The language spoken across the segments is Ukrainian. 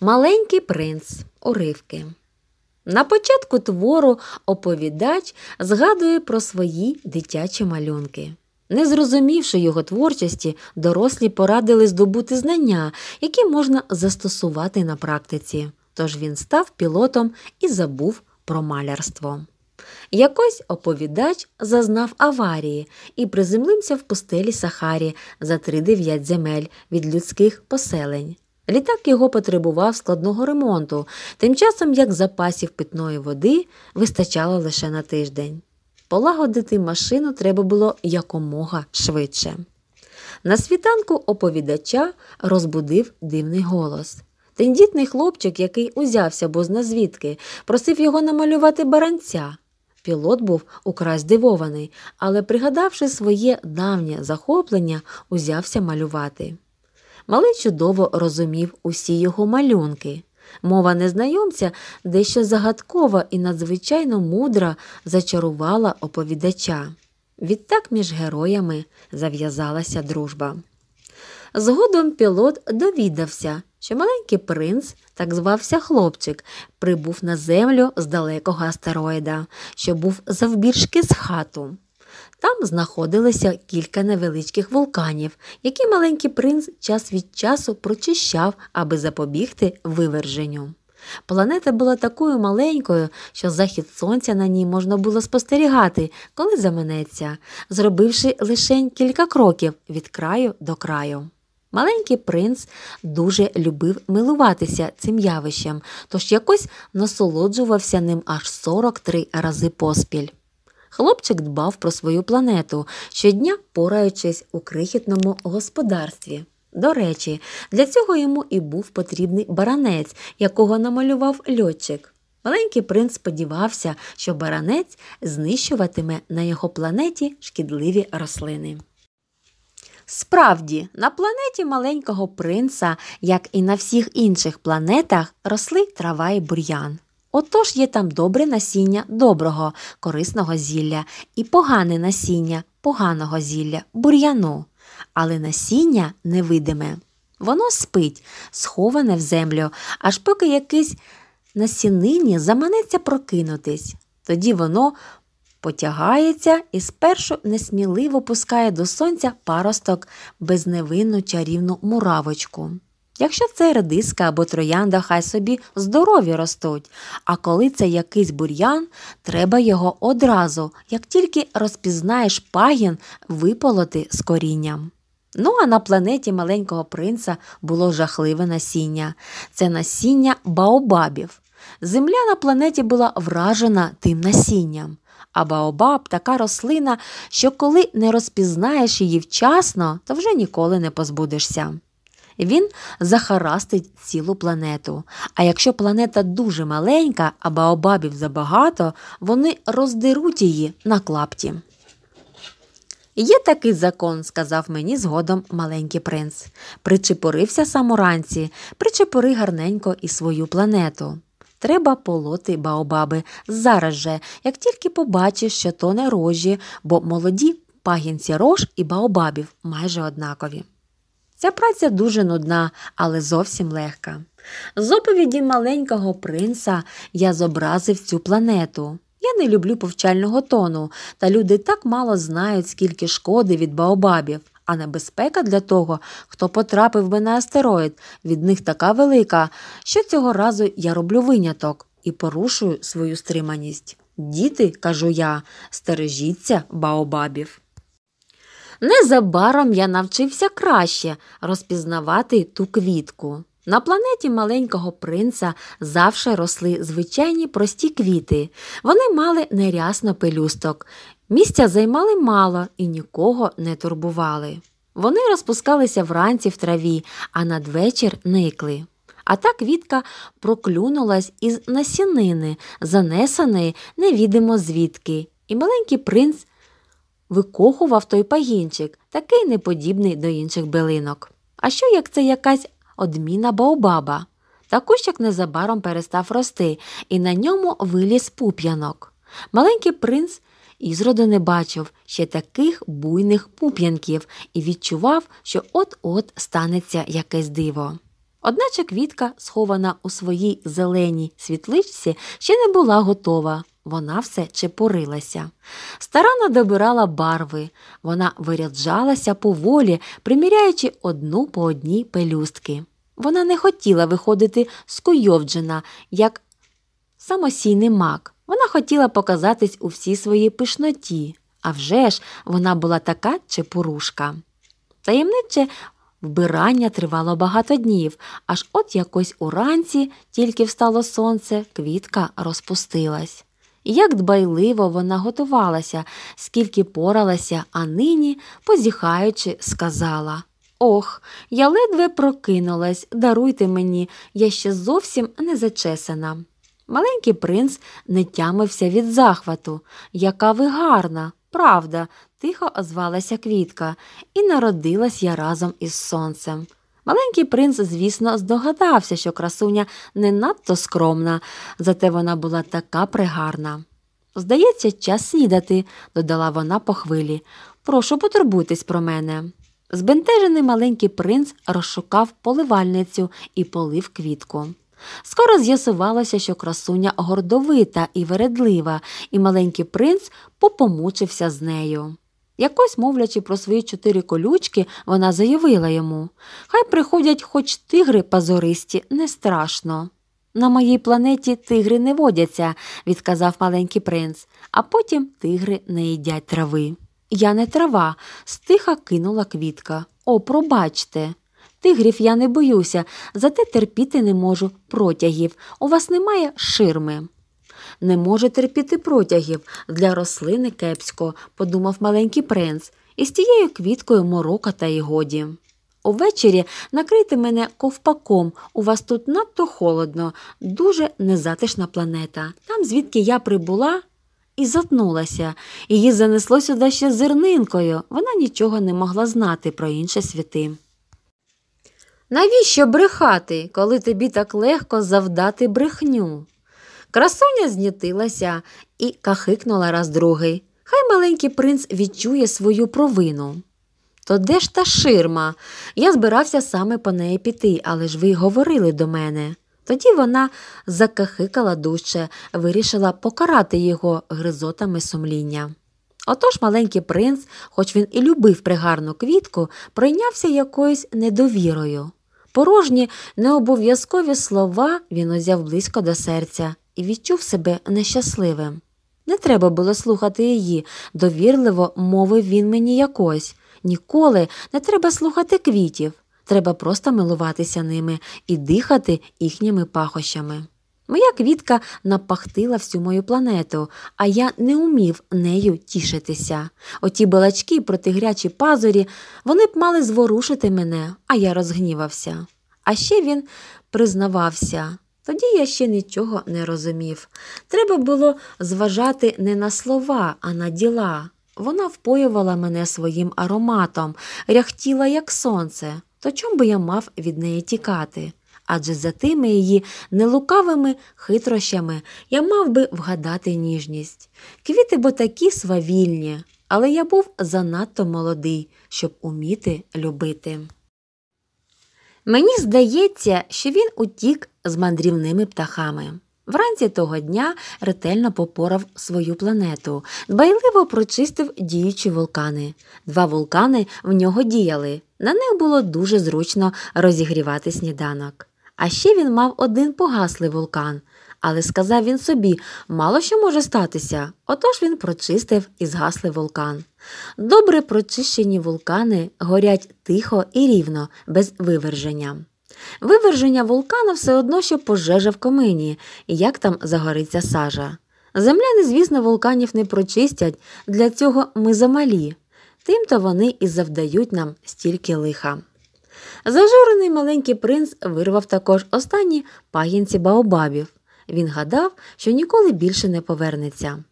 Маленький принц уривки. На початку твору оповідач згадує про свої дитячі малюнки. Не зрозумівши його творчості, дорослі порадили здобути знання, які можна застосувати на практиці. Тож він став пілотом і забув про малярство. Якось оповідач зазнав аварії і приземлився в пустелі Сахарі за 3-9 земель від людських поселень. Літак його потребував складного ремонту, тим часом як запасів питної води вистачало лише на тиждень. Полагодити машину треба було якомога швидше. На світанку оповідача розбудив дивний голос. Тендітний хлопчик, який узявся бозна звідки, просив його намалювати баранця. Пілот був украй здивований, але, пригадавши своє давнє захоплення, узявся малювати. Малий чудово розумів усі його малюнки. Мова незнайомця, дещо загадкова і надзвичайно мудра зачарувала оповідача. Відтак між героями зав'язалася дружба. Згодом пілот довідався, що маленький принц, так звався хлопчик, прибув на землю з далекого астероїда, що був завбільшки з хату. Там знаходилося кілька невеличких вулканів, які маленький принц час від часу прочищав, аби запобігти виверженню. Планета була такою маленькою, що захід сонця на ній можна було спостерігати, коли заманеться, зробивши лише кілька кроків від краю до краю. Маленький принц дуже любив милуватися цим явищем, тож якось насолоджувався ним аж 43 рази поспіль. Хлопчик дбав про свою планету, щодня пораючись у крихітному господарстві. До речі, для цього йому і був потрібний баранець, якого намалював льотчик. Маленький принц сподівався, що баранець знищуватиме на його планеті шкідливі рослини. Справді, на планеті маленького принца, як і на всіх інших планетах, росли трава і бур'ян. Отож є там добре насіння доброго, корисного зілля і погане насіння поганого зілля, бур'яну, але насіння невидиме. Воно спить, сховане в землю, аж поки якийсь насінині заманеться прокинутись. Тоді воно потягається і спершу несміливо пускає до сонця паросток безневинну чарівну муравочку. Якщо це редиска або троянда, хай собі здорові ростуть, а коли це якийсь бур'ян, треба його одразу, як тільки розпізнаєш пагін, виполоти з корінням. Ну а на планеті маленького принца було жахливе насіння це насіння баобабів. Земля на планеті була вражена тим насінням. А баобаб така рослина, що коли не розпізнаєш її вчасно, то вже ніколи не позбудешся він захарастить цілу планету. А якщо планета дуже маленька, а баобабів забагато, вони роздеруть її на клапті. Є такий закон, сказав мені згодом маленький принц. Причепорився сам уранці, причепори гарненько і свою планету. Треба полоти баобаби зараз же, як тільки побачиш, що то не рожі, бо молоді пагінці рож і баобабів майже однакові. Ця праця дуже нудна, але зовсім легка. З оповіді маленького принца я зобразив цю планету. Я не люблю повчального тону, та люди так мало знають, скільки шкоди від баобабів, а небезпека для того, хто потрапив би на астероїд, від них така велика, що цього разу я роблю виняток і порушую свою стриманість. Діти, кажу я, стережіться баобабів. Незабаром я навчився краще розпізнавати ту квітку. На планеті маленького принца завше росли звичайні прості квіти. Вони мали нерясно пелюсток. Місця займали мало і нікого не турбували. Вони розпускалися вранці в траві, а надвечір никли. А та квітка проклюнулась із насінини, занесеної невідомо звідки, і маленький принц викохував той пагінчик, такий неподібний до інших билинок. А що як це якась одміна баобаба? Та кущик незабаром перестав рости, і на ньому виліз пуп'янок. Маленький принц ізроду не бачив ще таких буйних пуп'янків і відчував, що от-от станеться якесь диво. Одначе квітка, схована у своїй зеленій світличці, ще не була готова. Вона все чепурилася. Старанно добирала барви, вона виряджалася поволі, приміряючи одну по одній пелюстки. Вона не хотіла виходити скуйовджена, як самосійний мак. Вона хотіла показатись у всій своїй пишноті, а вже ж вона була така чепурушка. Таємниче вбирання тривало багато днів, аж от якось уранці, тільки встало сонце, квітка розпустилась як дбайливо вона готувалася, скільки поралася, а нині, позіхаючи, сказала Ох, я ледве прокинулась, даруйте мені, я ще зовсім не зачесана. Маленький принц не тямився від захвату. Яка ви гарна, правда, тихо озвалася квітка, і народилась я разом із сонцем. Маленький принц, звісно, здогадався, що красуня не надто скромна, зате вона була така пригарна. Здається, час снідати, додала вона по хвилі. Прошу потурбуйтесь про мене. Збентежений маленький принц розшукав поливальницю і полив квітку. Скоро з'ясувалося, що красуня гордовита і вередлива, і маленький принц попомучився з нею. Якось, мовлячи про свої чотири колючки, вона заявила йому Хай приходять хоч тигри пазористі, не страшно. На моїй планеті тигри не водяться, відказав маленький принц, а потім тигри не їдять трави. Я не трава, стиха кинула квітка. О, пробачте. Тигрів я не боюся, зате терпіти не можу протягів. У вас немає ширми не може терпіти протягів для рослини кепсько, подумав маленький принц, і з тією квіткою морока та й годі. Увечері накрийте мене ковпаком, у вас тут надто холодно, дуже незатишна планета. Там, звідки я прибула, і затнулася. Її занесло сюди ще зернинкою. Вона нічого не могла знати про інші світи. Навіщо брехати, коли тобі так легко завдати брехню? Красуня знітилася і кахикнула раз другий. Хай маленький принц відчує свою провину. То де ж та ширма? Я збирався саме по неї піти, але ж ви говорили до мене. Тоді вона закахикала дужче, вирішила покарати його гризотами сумління. Отож маленький принц, хоч він і любив пригарну квітку, прийнявся якоюсь недовірою. Порожні необов'язкові слова він узяв близько до серця і відчув себе нещасливим. Не треба було слухати її, довірливо мовив він мені якось. Ніколи не треба слухати квітів, треба просто милуватися ними і дихати їхніми пахощами. Моя квітка напахтила всю мою планету, а я не умів нею тішитися. Оті балачки проти грячі пазурі вони б мали зворушити мене, а я розгнівався. А ще він признавався. Тоді я ще нічого не розумів. Треба було зважати не на слова, а на діла. Вона впоювала мене своїм ароматом, ряхтіла, як сонце, то чому би я мав від неї тікати? Адже за тими її нелукавими хитрощами я мав би вгадати ніжність. Квіти бо такі свавільні, але я був занадто молодий, щоб уміти любити. Мені здається, що він утік з мандрівними птахами. Вранці того дня ретельно попорав свою планету, дбайливо прочистив діючі вулкани. Два вулкани в нього діяли. На них було дуже зручно розігрівати сніданок. А ще він мав один погаслий вулкан але сказав він собі мало що може статися. Отож він прочистив і згасли вулкан. Добре прочищені вулкани горять тихо і рівно, без виверження. Виверження вулкана все одно, що пожежа в комині, як там загориться сажа. Земляни, звісно, вулканів не прочистять, для цього ми замалі, тим-то вони і завдають нам стільки лиха. Зажурений маленький принц вирвав також останні пагінці баобабів. Він гадав, що ніколи більше не повернеться.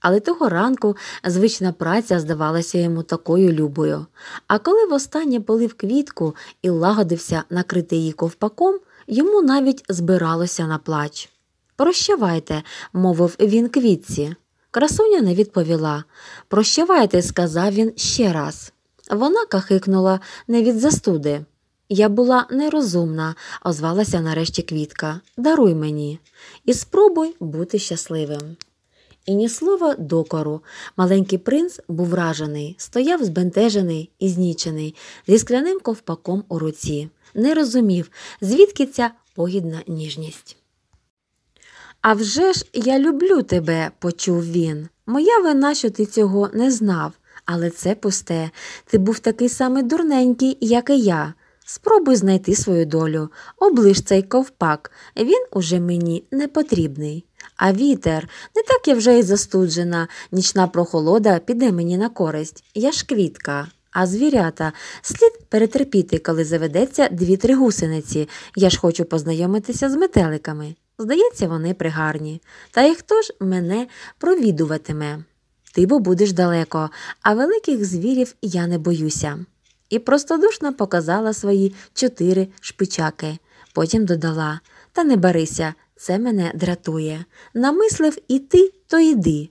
Але того ранку звична праця здавалася йому такою любою. А коли востаннє полив квітку і лагодився накрити її ковпаком, йому навіть збиралося на плач. Прощавайте, мовив він квітці. Красуня не відповіла. Прощавайте, сказав він ще раз. Вона кахикнула не від застуди. Я була нерозумна, озвалася нарешті Квітка. Даруй мені і спробуй бути щасливим. І ні слова докору. Маленький принц був вражений, стояв збентежений і знічений, зі скляним ковпаком у руці. Не розумів, звідки ця погідна ніжність. «А вже ж я люблю тебе, почув він. Моя вина, що ти цього не знав, але це пусте. Ти був такий самий дурненький, як і я. Спробуй знайти свою долю, оближ цей ковпак, він уже мені не потрібний. А вітер, не так я вже й застуджена, нічна прохолода піде мені на користь. Я ж квітка. А звірята слід перетерпіти, коли заведеться дві-три гусениці. Я ж хочу познайомитися з метеликами. Здається, вони пригарні. Та і хто ж мене провідуватиме? Ти бо будеш далеко, а великих звірів я не боюся і простодушно показала свої чотири шпичаки. Потім додала Та не барися, це мене дратує. Намислив іти, то йди.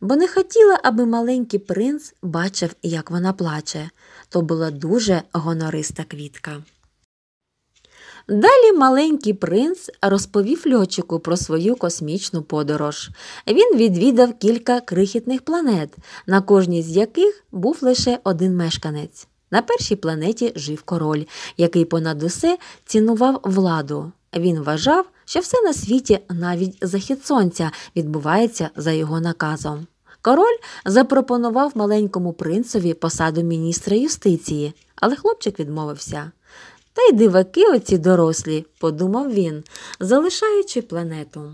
Бо не хотіла, аби маленький принц бачив, як вона плаче. То була дуже гонориста квітка. Далі маленький принц розповів льотчику про свою космічну подорож. Він відвідав кілька крихітних планет, на кожній з яких був лише один мешканець. На першій планеті жив король, який понад усе цінував владу. Він вважав, що все на світі, навіть захід сонця, відбувається за його наказом. Король запропонував маленькому принцеві посаду міністра юстиції, але хлопчик відмовився. Та й диваки, оці дорослі, подумав він, залишаючи планету.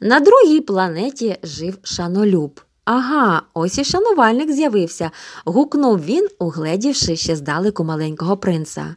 На другій планеті жив шанолюб. Ага, ось і шанувальник з'явився, гукнув він, угледівши ще здалеку маленького принца.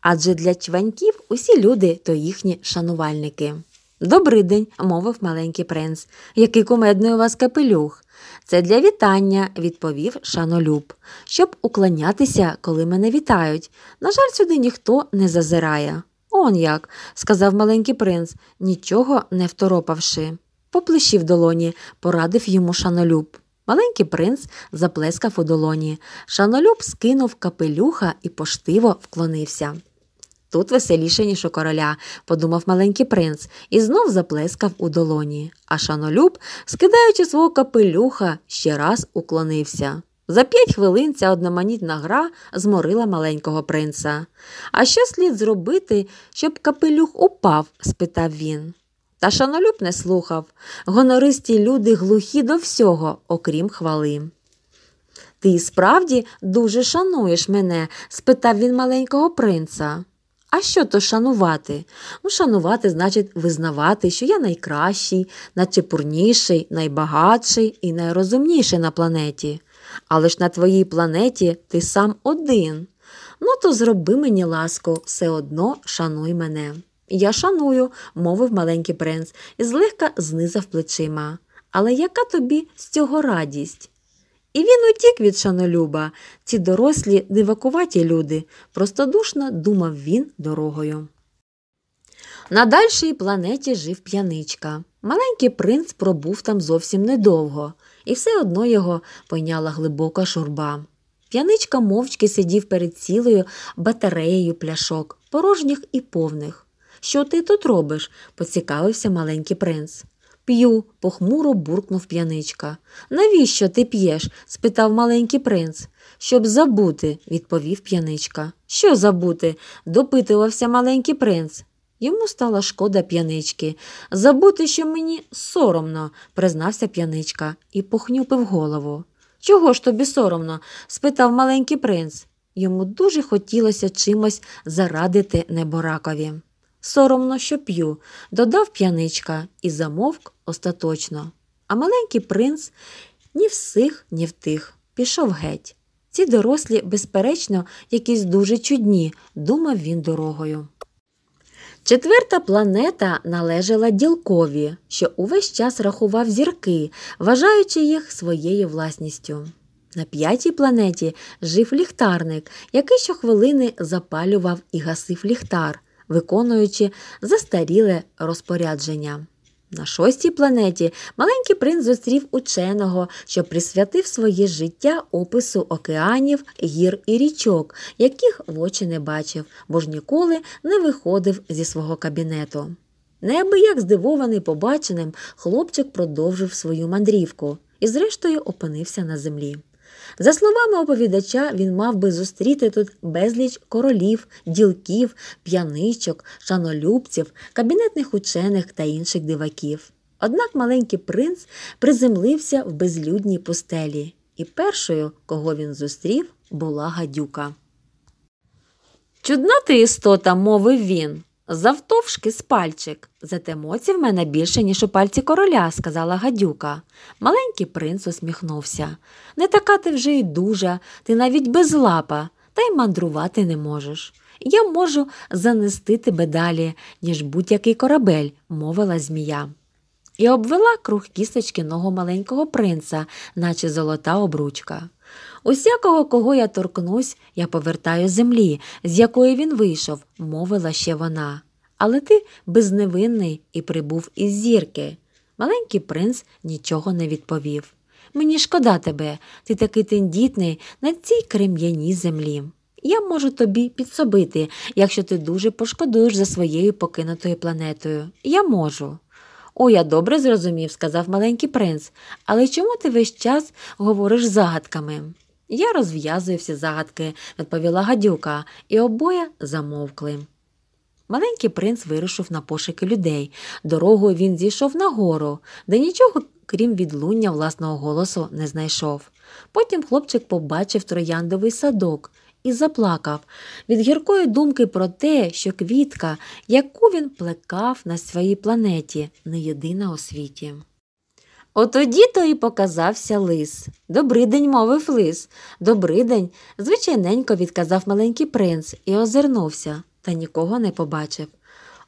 Адже для чваньків усі люди то їхні шанувальники. «Добрий день», – мовив маленький принц, який кумедний у вас капелюх. Це для вітання, відповів шанолюб, щоб уклонятися, коли мене вітають. На жаль, сюди ніхто не зазирає. Он як, сказав маленький принц, нічого не второпавши поплещив долоні, порадив йому шанолюб. Маленький принц заплескав у долоні. Шанолюб скинув капелюха і поштиво вклонився. Тут веселіше, ніж у короля, подумав маленький принц, і знов заплескав у долоні, а шанолюб, скидаючи свого капелюха, ще раз уклонився. За п'ять хвилин ця одноманітна гра зморила маленького принца. А що слід зробити, щоб капелюх упав? спитав він. Та шанолюб не слухав. Гонористі люди глухі до всього, окрім хвали. Ти справді дуже шануєш мене? спитав він маленького принца. А що то шанувати? Ну, шанувати значить визнавати, що я найкращий, найчепурніший, найбагатший і найрозумніший на планеті. Але ж на твоїй планеті ти сам один. Ну, то зроби мені ласку, все одно шануй мене. Я шаную, мовив маленький принц і злегка знизав плечима. Але яка тобі з цього радість? І він утік від шанолюба, ці дорослі дивакуваті люди, простодушно думав він дорогою. На дальшій планеті жив п'яничка. Маленький принц пробув там зовсім недовго, і все одно його пойняла глибока шурба. П'яничка мовчки сидів перед цілою батареєю пляшок, порожніх і повних. Що ти тут робиш? поцікавився маленький принц. П'ю, похмуро буркнув п'яничка. Навіщо ти п'єш? спитав маленький принц. Щоб забути, відповів п'яничка. Що забути? допитувався маленький принц. Йому стала шкода п'янички. Забути, що мені соромно, признався п'яничка і похнюпив голову. Чого ж тобі соромно? спитав маленький принц. Йому дуже хотілося чимось зарадити неборакові. Соромно, що п'ю, додав п'яничка і замовк остаточно. А маленький принц ні в сих, ні в тих, пішов геть. Ці дорослі, безперечно, якісь дуже чудні, думав він дорогою. Четверта планета належала ділкові, що увесь час рахував зірки, вважаючи їх своєю власністю. На п'ятій планеті жив ліхтарник, який щохвилини запалював і гасив ліхтар, виконуючи застаріле розпорядження. На шостій планеті маленький принц зустрів ученого, що присвятив своє життя опису океанів, гір і річок, яких в очі не бачив, бо ж ніколи не виходив зі свого кабінету. Неабияк здивований побаченим, хлопчик продовжив свою мандрівку і, зрештою, опинився на землі. За словами оповідача, він мав би зустріти тут безліч королів, ділків, п'яничок, шанолюбців, кабінетних учених та інших диваків. Однак маленький принц приземлився в безлюдній пустелі, і першою, кого він зустрів, була гадюка. Чудна ти істота, мовив він. Завтовшки з пальчик, зате моці в мене більше, ніж у пальці короля, сказала гадюка. Маленький принц усміхнувся. Не така ти вже й дужа, ти навіть без лапа, та й мандрувати не можеш. Я можу занести тебе далі, ніж будь-який корабель, мовила змія. І обвела круг кісточки ногу маленького принца, наче золота обручка. Усякого, кого я торкнусь, я повертаю землі, з якої він вийшов, мовила ще вона. Але ти безневинний і прибув із зірки. Маленький принц нічого не відповів. Мені шкода тебе, ти такий тендітний на цій крем'яній землі. Я можу тобі підсобити, якщо ти дуже пошкодуєш за своєю покинутою планетою. Я можу. О, я добре зрозумів, сказав маленький принц, але чому ти весь час говориш загадками? Я розв'язую всі загадки, відповіла гадюка, і обоє замовкли. Маленький принц вирушив на пошуки людей. Дорогою він зійшов на гору, де нічого, крім відлуння власного голосу, не знайшов. Потім хлопчик побачив трояндовий садок і заплакав від гіркої думки про те, що квітка, яку він плекав на своїй планеті, не єдина у світі. Отоді то і показався лис. «Добрий день», – мовив лис. «Добрий день», – звичайненько відказав маленький принц і озирнувся, та нікого не побачив.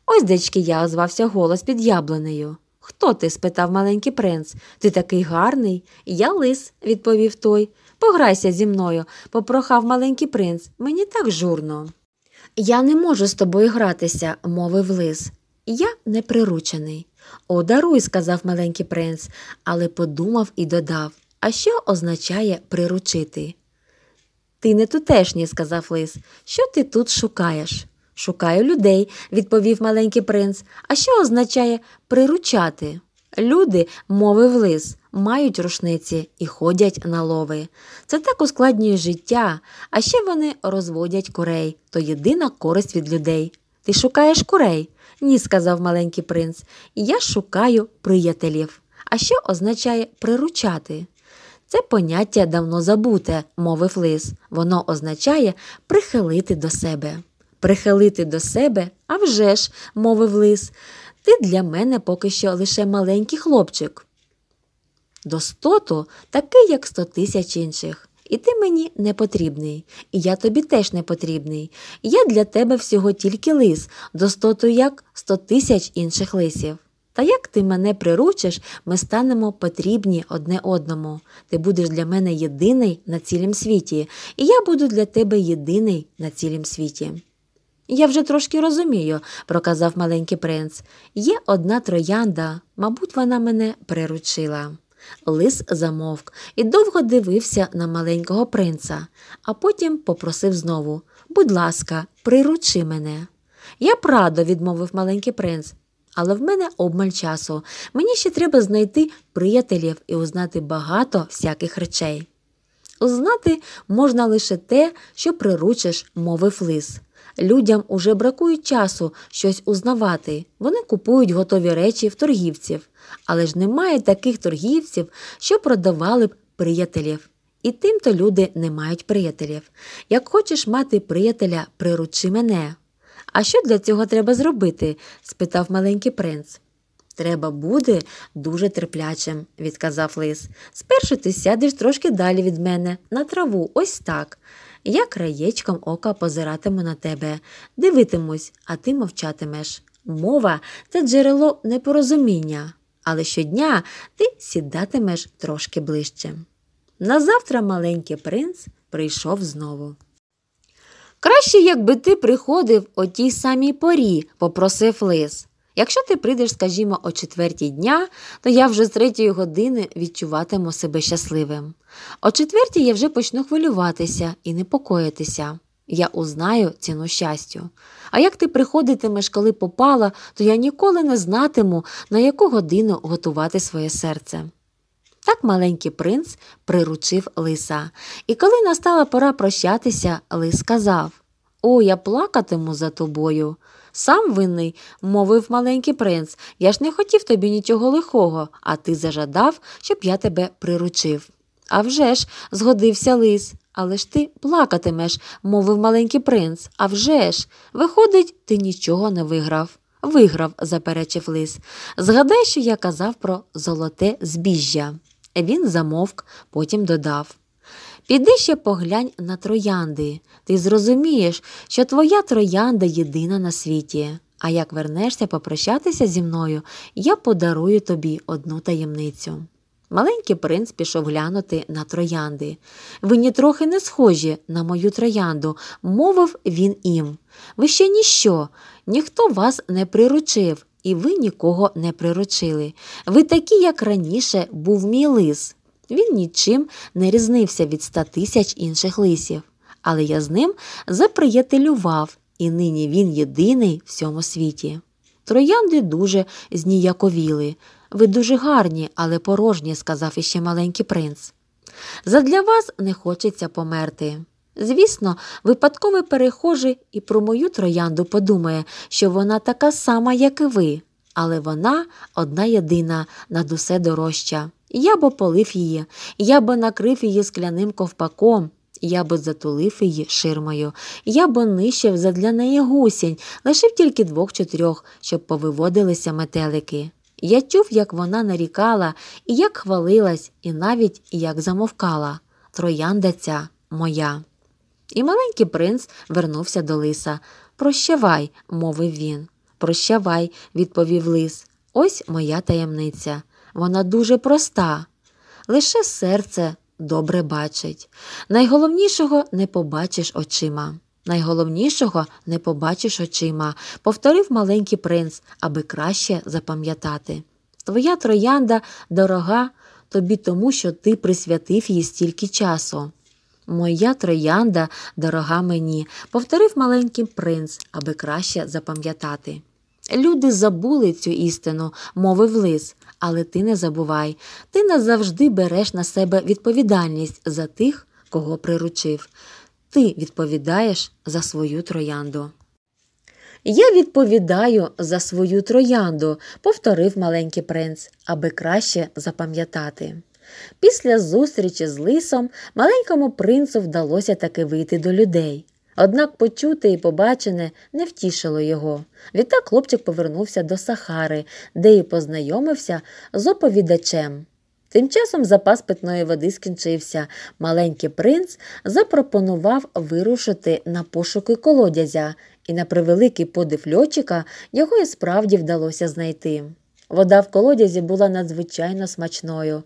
Ось дечки я озвався голос під яблунею. Хто ти? спитав маленький принц. Ти такий гарний? Я лис, відповів той. Пограйся зі мною, попрохав маленький принц, мені так журно. Я не можу з тобою гратися, мовив лис. Я не приручений. О, даруй, сказав маленький принц, але подумав і додав а що означає приручити? Ти не тутешній, сказав лис. Що ти тут шукаєш? Шукаю людей, відповів маленький принц. А що означає приручати? Люди, мовив лис, мають рушниці і ходять на лови. Це так ускладнює життя, а ще вони розводять курей то єдина користь від людей. Ти шукаєш курей? Ні, сказав маленький принц. Я шукаю приятелів. А що означає приручати? Це поняття давно забуте, мовив лис. Воно означає прихилити до себе. Прихилити до себе, а вже ж, мовив лис, ти для мене поки що лише маленький хлопчик. До стоту такий, як сто тисяч інших. І ти мені не потрібний, і я тобі теж не потрібний. Я для тебе всього тільки лис, до стоту як сто тисяч інших лисів. Та як ти мене приручиш, ми станемо потрібні одне одному. Ти будеш для мене єдиний на цілім світі, і я буду для тебе єдиний на цілім світі. Я вже трошки розумію, проказав маленький принц. Є одна троянда, мабуть, вона мене приручила. Лис замовк і довго дивився на маленького принца, а потім попросив знову Будь ласка, приручи мене. Я б радо, відмовив маленький принц, але в мене обмаль часу. Мені ще треба знайти приятелів і узнати багато всяких речей. Узнати можна лише те, що приручиш, мовив лис людям уже бракує часу щось узнавати. Вони купують готові речі в торгівців, але ж немає таких торгівців, що продавали б приятелів. І тим то люди не мають приятелів. Як хочеш мати приятеля, приручи мене. А що для цього треба зробити? спитав маленький принц. Треба буде дуже терплячим, відказав лис. Спершу ти сядеш трошки далі від мене, на траву, ось так. Я краєчком ока позиратиму на тебе, дивитимусь, а ти мовчатимеш. Мова це джерело непорозуміння, але щодня ти сідатимеш трошки ближче. Назавтра маленький принц прийшов знову. Краще, якби ти приходив о тій самій порі, попросив лис. Якщо ти прийдеш, скажімо, о четвертій дня, то я вже з третьої години відчуватиму себе щасливим. О четвертій я вже почну хвилюватися і непокоїтися. Я узнаю ціну щастю. А як ти приходитимеш, коли попала, то я ніколи не знатиму, на яку годину готувати своє серце. Так маленький принц приручив лиса. І коли настала пора прощатися, лис сказав О, я плакатиму за тобою. Сам винний, мовив маленький принц, я ж не хотів тобі нічого лихого, а ти зажадав, щоб я тебе приручив. «А вже ж!» – згодився лис. Але ж ти плакатимеш, мовив маленький принц. «А вже ж!» Виходить, ти нічого не виграв. Виграв, заперечив лис. Згадай, що я казав про золоте збіжжя. Він замовк, потім додав. Піди ще поглянь на троянди. Ти зрозумієш, що твоя троянда єдина на світі. А як вернешся попрощатися зі мною, я подарую тобі одну таємницю. Маленький принц пішов глянути на троянди. Ви нітрохи не схожі на мою троянду, мовив він їм. Ви ще ніщо, ніхто вас не приручив, і ви нікого не приручили. Ви такі, як раніше, був мій лис. Він нічим не різнився від ста тисяч інших лисів, але я з ним заприятелював, і нині він єдиний в цьому світі. Троянди дуже зніяковіли. Ви дуже гарні, але порожні, сказав іще маленький принц. Задля вас не хочеться померти. Звісно, випадковий перехожий і про мою троянду подумає, що вона така сама, як і ви, але вона одна єдина над усе дорожча. Я би полив її, я би накрив її скляним ковпаком, я би затулив її ширмою, я би нищив задля неї гусінь, лишив тільки двох-чотирьох, щоб повиводилися метелики. Я чув, як вона нарікала, і як хвалилась, і навіть як замовкала. Троянда ця моя. І маленький принц вернувся до лиса. Прощавай, мовив він. Прощавай, відповів лис. Ось моя таємниця. Вона дуже проста, лише серце добре бачить. Найголовнішого не побачиш очима. Найголовнішого не побачиш очима, повторив маленький принц, аби краще запам'ятати. Твоя троянда дорога тобі тому, що ти присвятив їй стільки часу. Моя троянда дорога мені, повторив маленький принц, аби краще запам'ятати. Люди забули цю істину, мовив лис, але ти не забувай, ти назавжди береш на себе відповідальність за тих, кого приручив. Ти відповідаєш за свою троянду. Я відповідаю за свою троянду, повторив маленький принц, аби краще запам'ятати. Після зустрічі з лисом маленькому принцу вдалося таки вийти до людей. Однак почуте і побачене не втішило його. Відтак хлопчик повернувся до Сахари, де й познайомився з оповідачем. Тим часом запас питної води скінчився. Маленький принц запропонував вирушити на пошуки колодязя, і на превеликий подив льотчика його і справді вдалося знайти. Вода в колодязі була надзвичайно смачною.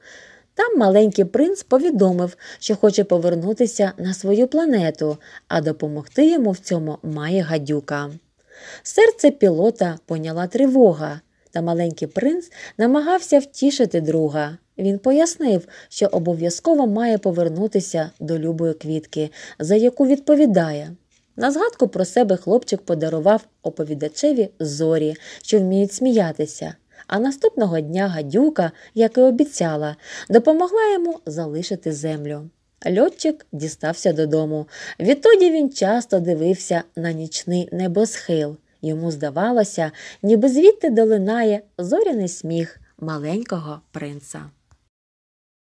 Там маленький принц повідомив, що хоче повернутися на свою планету, а допомогти йому в цьому має гадюка. Серце пілота поняла тривога, та маленький принц намагався втішити друга. Він пояснив, що обов'язково має повернутися до любої квітки, за яку відповідає. На згадку про себе хлопчик подарував оповідачеві зорі, що вміють сміятися а наступного дня гадюка, як і обіцяла, допомогла йому залишити землю. Льотчик дістався додому. Відтоді він часто дивився на нічний небосхил. Йому здавалося, ніби звідти долинає зоряний сміх маленького принца.